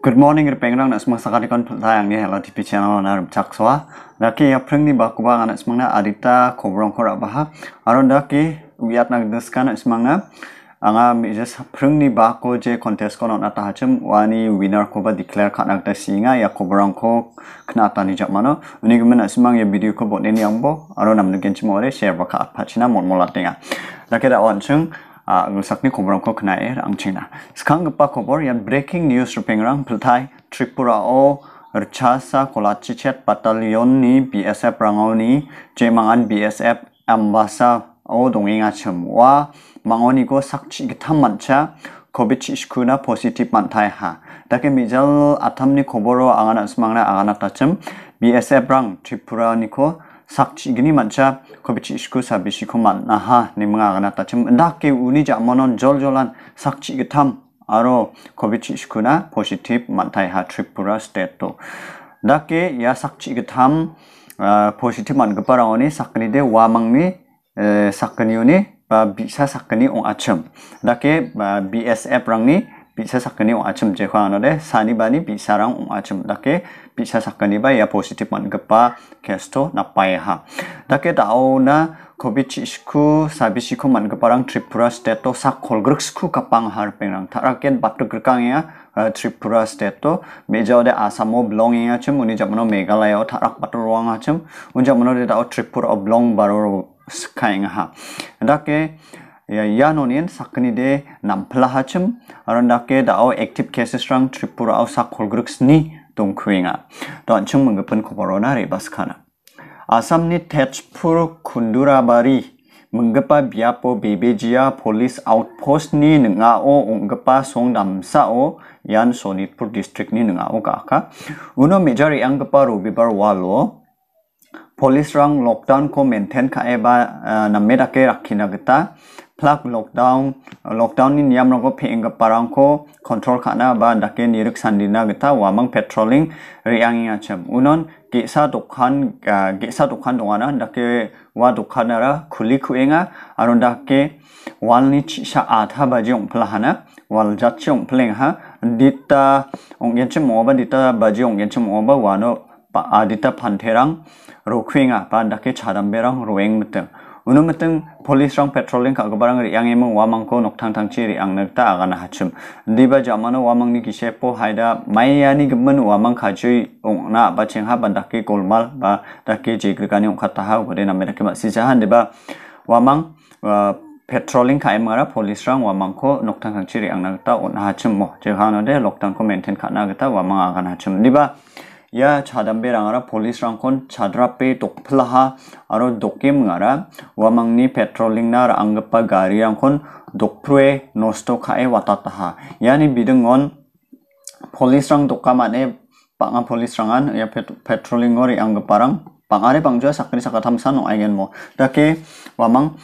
Good morning pengrang nak semang sakali kon sayang ni hela TV channel na rum chakswa daki ya preng ni bakuba anak semang adita kobrong korak baha aron daki wiat nak deskan nak semang anga mijas preng ni baku je kontes kon na ta wani winner ko declare khanak da singa ya kobrong ko khna ta ni japmano uni gmen nak semang ya video ko botne ni angbo aron nam nuken chimore share ba kha phachina mon mola tenga daki da onchung agulsak ni khobram ko khnae rang china skhang pa khobor yan breaking news ruping rang philthai tripura o rchasa kolachi chet battalion ni bsf rangoni jemangan bsf ambasa o donginga chemwa mangoni go sakchi gitam mancha covid 19나 positive 만타이 하 다케 미절 아탐니 고보로 아가나 스망나 아가나 따쯤 BSF랑 트리프라니코 sakchi gini mancha kobichi isku sabishi kuman naha ni mga ganata chim ndaki unija m o n o n jol jolan sakchi gitam aro kobichi isku na positive mantai ha tripura state to ndaki ya sakchi gitam positive man gapara oni sakni de wamangni sakni u n i ba bisa sakni ong achim ndaki bsf rangni bisa sakani ong acem je khang sani bani bisa rang ong acem dake bisa sakani ba ya positif man gepa kesto napai ha dake tau na covid isku sabisi ko man gepa rang tripura state to sku kapang har taraken batuk gerkang ya Tripura steto meja de Asamo blong ya chum uni jamno Meghalaya tarak batu ruang achum unja mano de tau Tripura oblong baro skying ha dake 야노닌 사크니데 남플라하춤 아런다께 다오 액티브 케세스랑 트리프라우 사콜그룹스니 동크윙아 던충 문급은 코로나 리바스카나 아삼니 테츠푸르 군두라바리 menggepa biapo bebejia police outpost ni nenga o unggepa song damsa o yan sonitpur district ni nenga o kaka uno major yang gepa robibar walo police rang lockdown ko maintain ka eba uh, namme dake rakhina geta plug lockdown uh, lockdown ni niyam rangko pheng parangko control khana ba dake nirik sandina gita wamang patrolling riangi acham unon gesa dokan uh, gesa dokan dongana dake wa dokanara khuli khuenga aro dake walni chisha atha baji ongphla hana wal jatchi ongphling ha dita ongyenchim oba dita baji ongyenchim oba wano adita panterang rokhuenga ba dake chadamberang roeng meteng uno meteng police rang patrolling ka gbarang ri yangem wa mang ko nok thang thang chi ri ang nak ta aga na hachum diba jamano wa mang ni ki po haida mai yani gman wa mang kha chui ong na ba cheng ha bandak ki kolmal ba ta ki chek ka ni ong kha ta ha u na me ki ma si jahan diba wa mang patrolling ka em ra police rang wa mang ko nok thang thang chi ri ang nak ta on ha chum mo je ha na de lockdown ko maintain kha na ga ta wa mang aga na chum diba ya chadambe rangara police rangkon chadrape dokplaha aro dokem ngara wamangni patrolling nar anggepa gari rangkon dokpre nosto kae watataha yani bidengon police rang dokamane panga police rangan ya patrolling ori anggeparang pangare pangjua sakri sakatam sano aigen mo dake wamang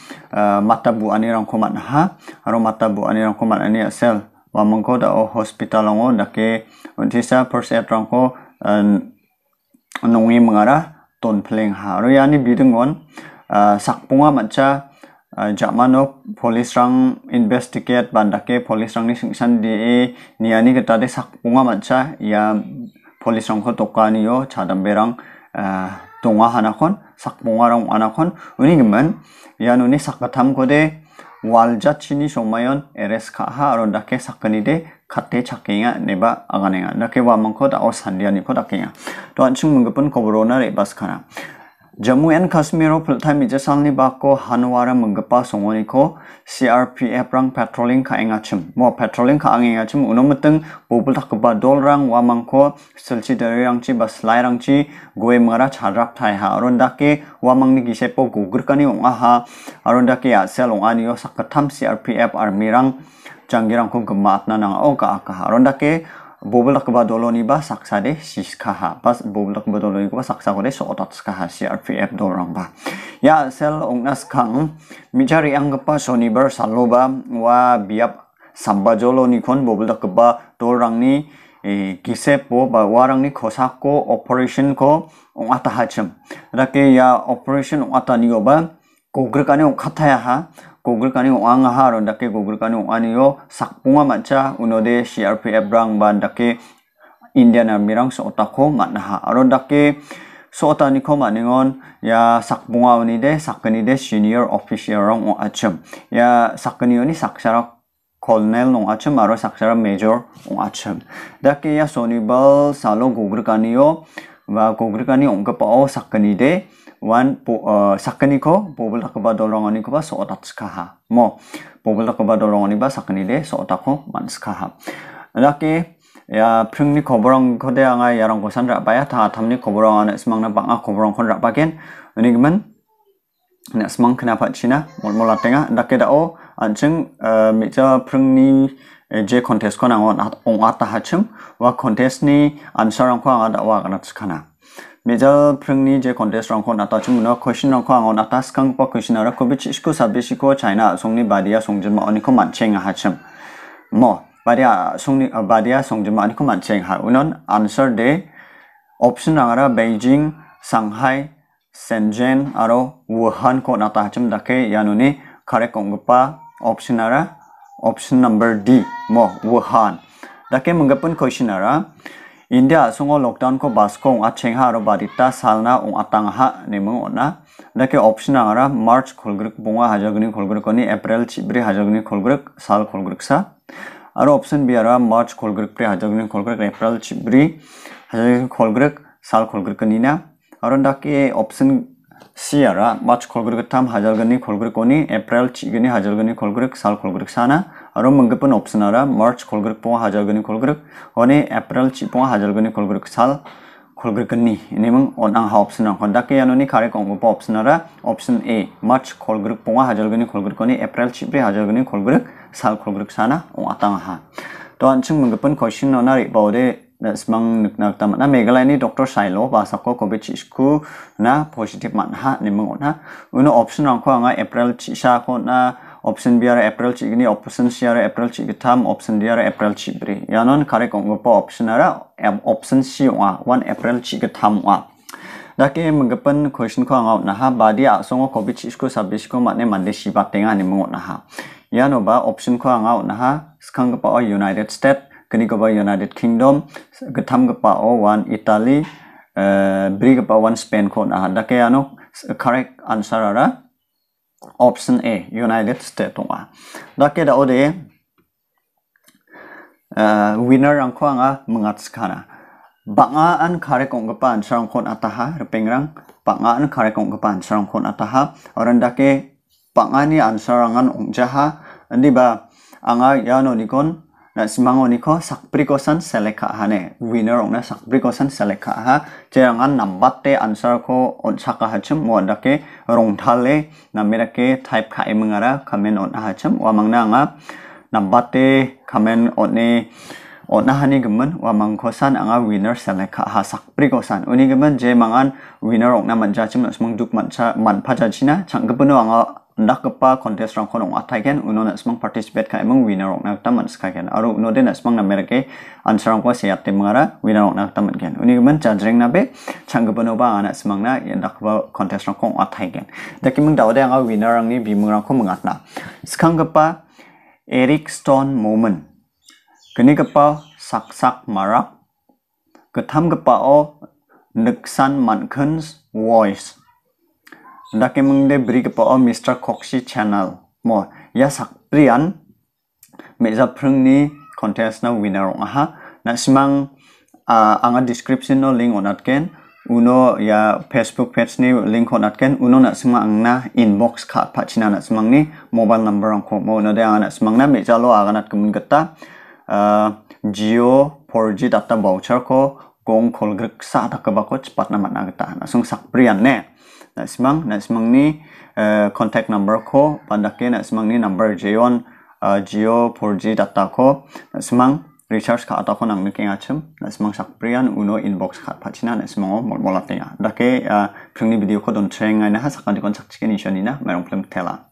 mata bu ani rangko manha aro mata bu ani rangko man sel wamangko ko da o hospital ngo dake untisa first aid rangko nongi mengara ton pleng h a r o yani bidengon sakpunga mancha jamano p o l i s rang investigate bandake p o l i s rang ni singsan d e niani k e t a de sakpunga mancha ya p o l i s rang ko tokani yo chadamberang hanakon sakpunga tonga rang anakon u 동화 하나콘 삭봉아 a n u ni sakatam kode 왈자치니 소마연 에레스카하 아론다케 사건이데 카테 차케야 네바 아가네가 나케 와만코 다오 산디아니코 다케야 또한 친문급은 고브로나 레바스카나 Jammu and Kashmir o phulthai mija salni bako hanwara menggapa songoniko CRPF rang patrolling ka engachim mo patrolling ka angengachim unomuteng bobul takba dol rang wamangko selchi dari rangchi ba slai rangchi goe mara chadrak thai ha aronda ke wamangni gisepo gugurkani onga ha aronda ke asel ya onga sakatam sakatham CRPF army rang janggirang ko gematna nang o ka ka aronda ke Boblak doloni ba saksa de siskaha. Pas boblak badoloni ba saksa ko so otot skaha si RPF dorong ba. Ya sel nas kang cari ang soni sonibar saloba wa biap samba jolo ni kon bubulak ba dorang ni e, po ba warang ni kosako operation ko ong atahachem. Rake ya operation ong ataniyo ba Google kani o kata ha, Google kani o ang ha ro dake Google kani o ani o sakpunga macha uno de CRPF rang ba dake India Army rang so otako ma ha, dake so otani ko ma ningon ya sakpunga oni de sakani de senior official rong o acham, ya sakani oni saksara kolonel nong acham aro saksara major o acham, dake ya sonibal salo Google kani o va k o k r i k a n i ongka pa o sakani de wan po uh, sakani ko pobla u k a ba dolongani ko ba so otat skaha mo pobla u k a ba dolongani ba sakani de so otak ko man skaha laki ya p r i n g n i k o b o r o n g ko de anga i yarong ko san ra ba ya t a t a m n i k o b o r o n g an smangna banga k o b o r o n g kon ra ba gen ni man na smang khna p a china mol mol atenga dakeda o anjing mija prangni je contest kona on ong ata hachim wa contest ni answer ang kwang ada wa kana tskana mija prangni je contest rang kon ata chim no question rang kwang on ata skang pa question ra ko bich isku sabe shiko china songni badia songjin ma oniko mancheng hachim mo badia songni badia songjin ma oniko mancheng ha unon answer de option rangara beijing shanghai Shenzhen aro Wuhan ko nata hachim dake yanuni karek ongpa option ara option number D mo Wuhan dake menggapun question ara India songo lockdown ko baskong achengha ro barita salna ong atangha nemu ona dake option ara March kholgruk bunga hajagni kholgruk ni April chibri hajagni kholgruk sal kholgruk sa aro option B ara March kholgruk pre hajagni kholgruk April chibri hajagni kholgruk sal kholgruk ni na aro dake option C야라 마츠 골그릭 탐 하절그니 골그릭오니 에프렐 치그니 하절그니 골그릭 살 골그릭 사나 아로 멍급은 없으나라 마츠 골그릭 뽕 하절그니 골그릭 오니 에프렐 치뽕 하절그니 골그릭 살 골그릭니 이네면 온앙 하옵스나 건다케 야노니 카레 공고포 옵스나라 옵션 A 마츠 골그릭 뽕 하절그니 골그릭오니 에프렐 치브리 하절그니 골그릭 살 골그릭 사나 옹아탕하 또한 층 멍급은 거신 너나리 바오데 semang nukna tam na megala ni doctor sailo ba sako covid chisku na positive man ha ni mong na uno option ang ko anga april chisha ko na option biara april chigni option siara april tam option biara april chibri non kare kong po option ara option si wa 1 april tam wa dake menggepen question ko angau na ha badi a songo covid chisku sabis ko ne mande shiba tenga ni mong na ha ba option ko angau na ha skang pa united states kenikaba United Kingdom getam gepa o wan Italy uh, eh, bri gepa wan Spain na aha dake ano correct answer ara option A United States tonga dake da ode uh, winner ang ko anga mengat skana bangaan kare kong gepa answer ang kon ataha repengrang bangaan kare kong gepa answer ang kon ataha orang dake pangani answer ong jaha, andi ba anga yano nikon na simango niko sakprikosan select hane winner ongna sakprikosan seleka ha jerangan nambatte answer ko onchaka hachim wa dake rongthale namirake type kha kamen comment on hachim wa mangna anga nambatte comment onne ona hani gemen wa mangkosan anga winner seleka ha sakpri kosan uni gemen je mangan winner okna manja na nasmang duk mancha manpa jachina changgepeno anga kontes rong rang atai ken uno smang participate ka emang winner na taman man ken aro uno de smang na merke answer rang kwa seyat te mangara winner rong na taman ken uni man chanjreng na be changbano ba ana smang na kong contest rang khong athaigen dakimang dawde anga winner rong ni bimung mengat na skang kepa Eric Stone Moment Sak Sak marak ketam kepa o neksan mankens voice de beri kepo o Mr. Coxie channel mo ya meza prung ni kontes na winner aha na simang uh, ah, anga description no link ken. uno ya Facebook page ni link ken. uno na simang na inbox ka pachina na simang ni mobile number ko. mo no de anga na simang na meja lo aga nat kumun gata ah, uh, 4G data voucher ko gong kolgrek sa takabako cepat na managta na sung prian ne nak simang nak simang ni uh, contact number ko pandake nak simang ni number jeon uh, g e o 4G data ko nak simang recharge ka ata ko nang ni kenga chum nak simang sakprian uno inbox ka pachina nak simang o mol molatenya dake uh, phungni video ko don threng n g a y na ha sakani kon sakchike ni shani na merong plem tela